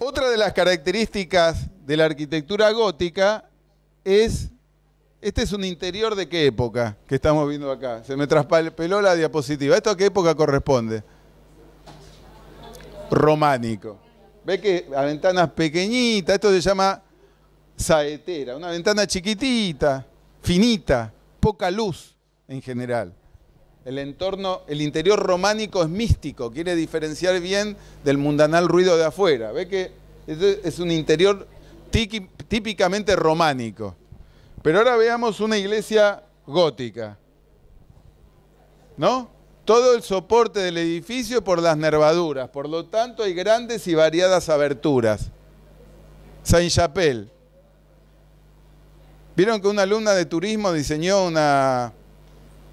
Otra de las características de la arquitectura gótica es, este es un interior de qué época que estamos viendo acá. Se me traspapeló la diapositiva. ¿Esto a qué época corresponde? Románico. Ve que a ventanas pequeñitas, esto se llama saetera, una ventana chiquitita, finita, poca luz en general. El entorno, el interior románico es místico, quiere diferenciar bien del mundanal ruido de afuera. Ve que es un interior típicamente románico. Pero ahora veamos una iglesia gótica. ¿No? Todo el soporte del edificio por las nervaduras, por lo tanto hay grandes y variadas aberturas. Saint-Chapelle. Vieron que una alumna de turismo diseñó una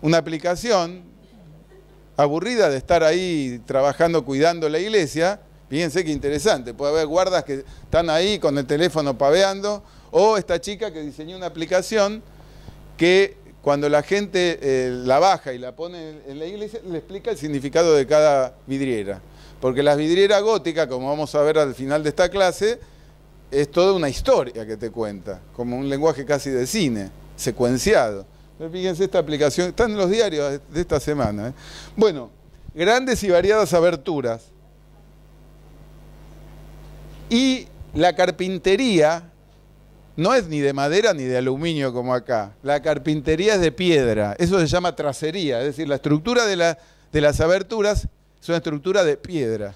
una aplicación aburrida de estar ahí trabajando, cuidando la iglesia. Fíjense qué interesante, puede haber guardas que están ahí con el teléfono paveando, o esta chica que diseñó una aplicación que cuando la gente eh, la baja y la pone en la iglesia, le explica el significado de cada vidriera. Porque las vidrieras góticas, como vamos a ver al final de esta clase, es toda una historia que te cuenta, como un lenguaje casi de cine, secuenciado. Eh, fíjense esta aplicación, están en los diarios de esta semana. Eh. Bueno, grandes y variadas aberturas. Y la carpintería no es ni de madera ni de aluminio como acá. La carpintería es de piedra. Eso se llama tracería. Es decir, la estructura de, las aberturas es una estructura de piedra.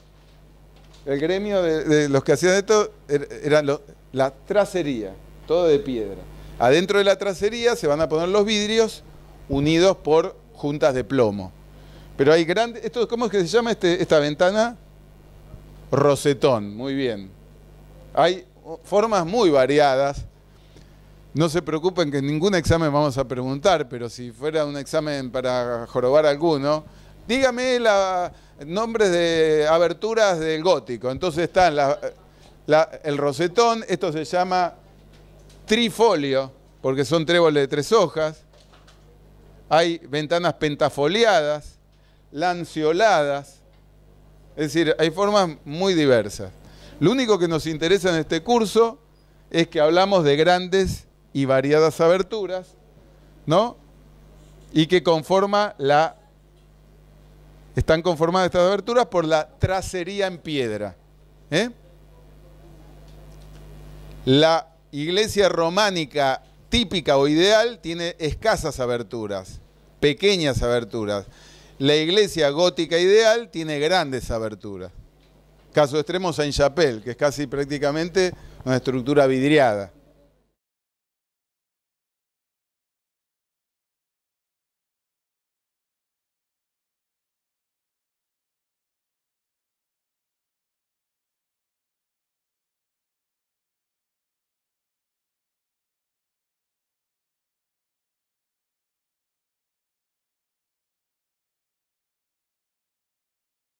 El gremio de, los que hacían esto er, eran era la tracería, todo de piedra. Adentro de la tracería se van a poner los vidrios unidos por juntas de plomo. Pero hay grandes, esto, ¿cómo es que se llama este, esta ventana? Rosetón, muy bien. Hay formas muy variadas. No se preocupen que en ningún examen vamos a preguntar, pero si fuera un examen para jorobar alguno, dígame los nombres de aberturas del gótico. Entonces están el rosetón, esto se llama trifolio, porque son tréboles de tres hojas, hay ventanas pentafoliadas, lanceoladas, es decir, hay formas muy diversas. Lo único que nos interesa en este curso es que hablamos de grandes y variadas aberturas, ¿no? Y que conforma la están conformadas estas aberturas por la tracería en piedra. ¿eh? La iglesia románica típica o ideal tiene escasas aberturas, pequeñas aberturas. La iglesia gótica ideal tiene grandes aberturas. Caso extremo Saint-Chapelle, que es casi prácticamente una estructura vidriada.